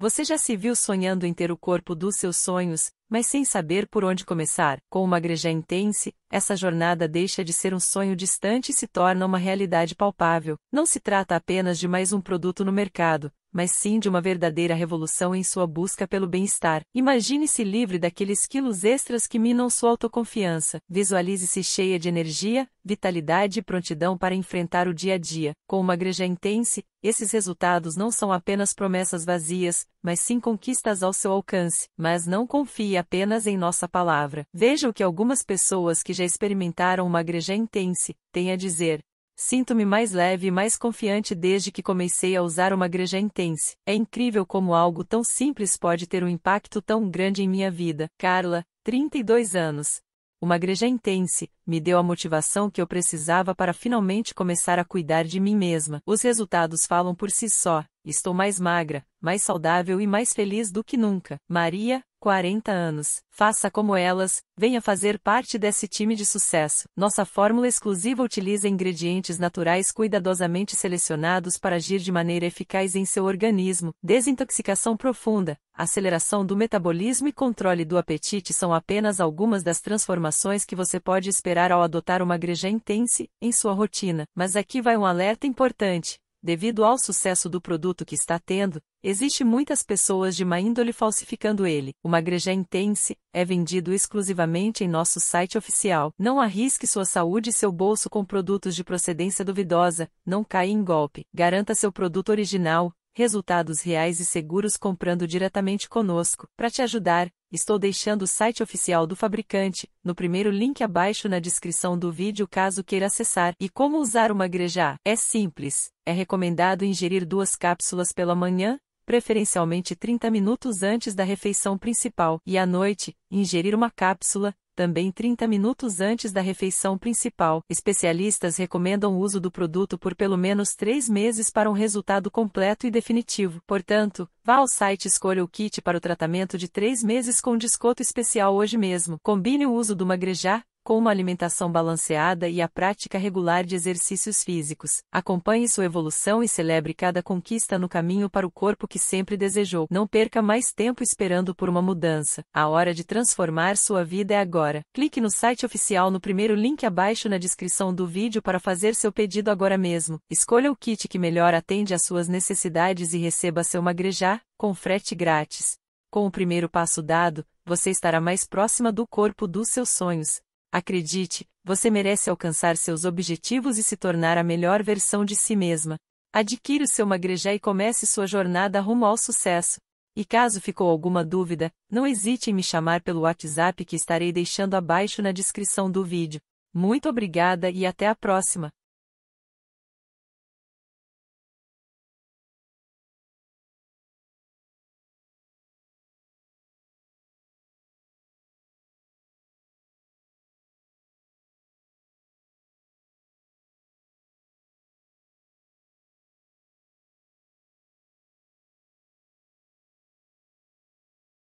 Você já se viu sonhando em ter o corpo dos seus sonhos, mas sem saber por onde começar, com uma greja intense, essa jornada deixa de ser um sonho distante e se torna uma realidade palpável. Não se trata apenas de mais um produto no mercado, mas sim de uma verdadeira revolução em sua busca pelo bem-estar. Imagine-se livre daqueles quilos extras que minam sua autoconfiança. Visualize-se cheia de energia, vitalidade e prontidão para enfrentar o dia a dia. Com uma greja intense, esses resultados não são apenas promessas vazias, mas sim conquistas ao seu alcance, mas não confie apenas em nossa palavra. Veja o que algumas pessoas que já experimentaram uma greja intense têm a dizer. Sinto-me mais leve e mais confiante desde que comecei a usar uma greja intense. É incrível como algo tão simples pode ter um impacto tão grande em minha vida. Carla, 32 anos, uma igreja intense, me deu a motivação que eu precisava para finalmente começar a cuidar de mim mesma. Os resultados falam por si só, estou mais magra, mais saudável e mais feliz do que nunca. Maria, 40 anos, faça como elas, venha fazer parte desse time de sucesso. Nossa fórmula exclusiva utiliza ingredientes naturais cuidadosamente selecionados para agir de maneira eficaz em seu organismo. Desintoxicação profunda, aceleração do metabolismo e controle do apetite são apenas algumas das transformações que você pode esperar ao adotar uma greja intense em sua rotina. Mas aqui vai um alerta importante devido ao sucesso do produto que está tendo, existe muitas pessoas de má índole falsificando ele. O Magreja Intense é vendido exclusivamente em nosso site oficial. Não arrisque sua saúde e seu bolso com produtos de procedência duvidosa, não caia em golpe. Garanta seu produto original, resultados reais e seguros comprando diretamente conosco. Para te ajudar, estou deixando o site oficial do fabricante, no primeiro link abaixo na descrição do vídeo caso queira acessar. E como usar uma greja? É simples, é recomendado ingerir duas cápsulas pela manhã preferencialmente 30 minutos antes da refeição principal, e à noite, ingerir uma cápsula, também 30 minutos antes da refeição principal. Especialistas recomendam o uso do produto por pelo menos 3 meses para um resultado completo e definitivo. Portanto, vá ao site e escolha o kit para o tratamento de 3 meses com desconto especial hoje mesmo. Combine o uso do magrejá, com uma alimentação balanceada e a prática regular de exercícios físicos. Acompanhe sua evolução e celebre cada conquista no caminho para o corpo que sempre desejou. Não perca mais tempo esperando por uma mudança. A hora de transformar sua vida é agora. Clique no site oficial no primeiro link abaixo na descrição do vídeo para fazer seu pedido agora mesmo. Escolha o kit que melhor atende às suas necessidades e receba seu magrejar com frete grátis. Com o primeiro passo dado, você estará mais próxima do corpo dos seus sonhos. Acredite, você merece alcançar seus objetivos e se tornar a melhor versão de si mesma. Adquira o seu magrejá e comece sua jornada rumo ao sucesso. E caso ficou alguma dúvida, não hesite em me chamar pelo WhatsApp que estarei deixando abaixo na descrição do vídeo. Muito obrigada e até a próxima!